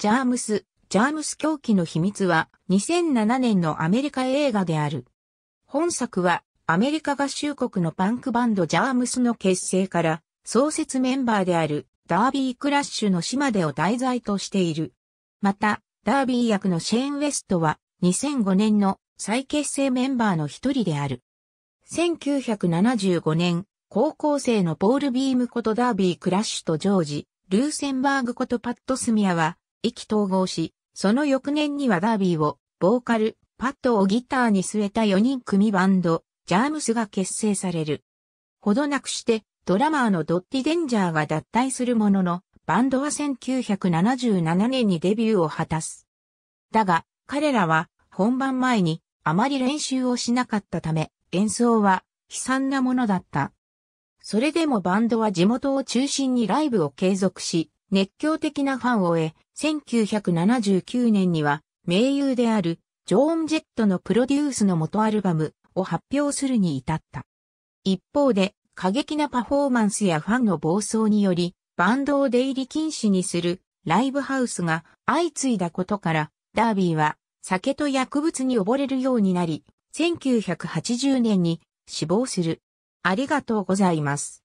ジャームス、ジャームス狂気の秘密は2007年のアメリカ映画である。本作はアメリカ合衆国のパンクバンドジャームスの結成から創設メンバーであるダービークラッシュの島でを題材としている。また、ダービー役のシェーン・ウェストは2005年の再結成メンバーの一人である。1975年、高校生のポール・ビームことダービー・クラッシュとジョージ、ルーセンバーグことパット・スミアは、意気統合し、その翌年にはダービーを、ボーカル、パッドをギターに据えた4人組バンド、ジャームスが結成される。ほどなくして、ドラマーのドッティ・デンジャーが脱退するものの、バンドは1977年にデビューを果たす。だが、彼らは本番前にあまり練習をしなかったため、演奏は悲惨なものだった。それでもバンドは地元を中心にライブを継続し、熱狂的なファンを得、1979年には、名優である、ジョーン・ジェットのプロデュースの元アルバムを発表するに至った。一方で、過激なパフォーマンスやファンの暴走により、バンドを出入り禁止にするライブハウスが相次いだことから、ダービーは酒と薬物に溺れるようになり、1980年に死亡する。ありがとうございます。